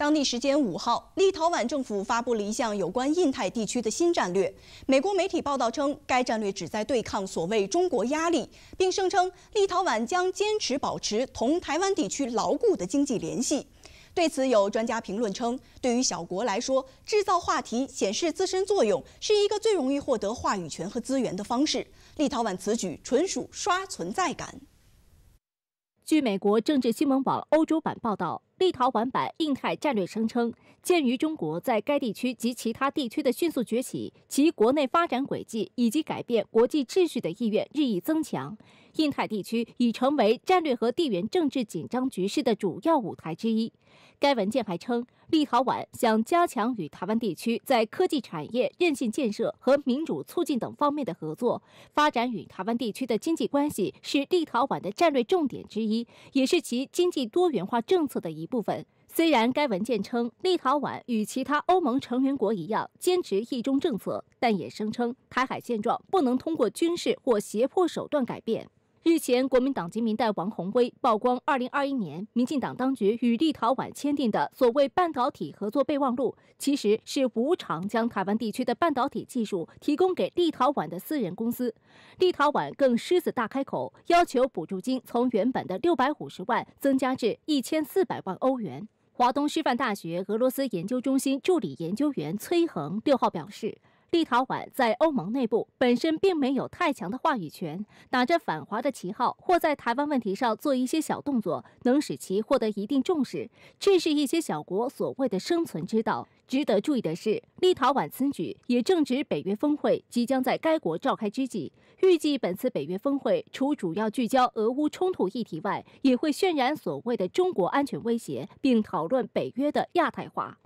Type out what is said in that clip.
当地时间五号，立陶宛政府发布了一项有关印太地区的新战略。美国媒体报道称，该战略旨在对抗所谓中国压力，并声称立陶宛将坚持保持同台湾地区牢固的经济联系。对此，有专家评论称，对于小国来说，制造话题、显示自身作用，是一个最容易获得话语权和资源的方式。立陶宛此举纯属刷存在感。据美国政治新闻网欧洲版报道。立陶宛版印太战略声称，鉴于中国在该地区及其他地区的迅速崛起，其国内发展轨迹以及改变国际秩序的意愿日益增强，印太地区已成为战略和地缘政治紧张局势的主要舞台之一。该文件还称，立陶宛想加强与台湾地区在科技产业、韧性建设和民主促进等方面的合作，发展与台湾地区的经济关系是立陶宛的战略重点之一，也是其经济多元化政策的一。部分虽然该文件称立陶宛与其他欧盟成员国一样坚持一中政策，但也声称台海现状不能通过军事或胁迫手段改变。日前，国民党籍民代王宏威曝光，二零二一年民进党当局与立陶宛签订的所谓半导体合作备忘录，其实是无偿将台湾地区的半导体技术提供给立陶宛的私人公司。立陶宛更狮子大开口，要求补助金从原本的六百五十万增加至一千四百万欧元。华东师范大学俄罗斯研究中心助理研究员崔恒六号表示。立陶宛在欧盟内部本身并没有太强的话语权，打着反华的旗号或在台湾问题上做一些小动作，能使其获得一定重视。这是一些小国所谓的生存之道。值得注意的是，立陶宛此举也正值北约峰会即将在该国召开之际。预计本次北约峰会除主要聚焦俄乌冲突议题外，也会渲染所谓的中国安全威胁，并讨论北约的亚太化。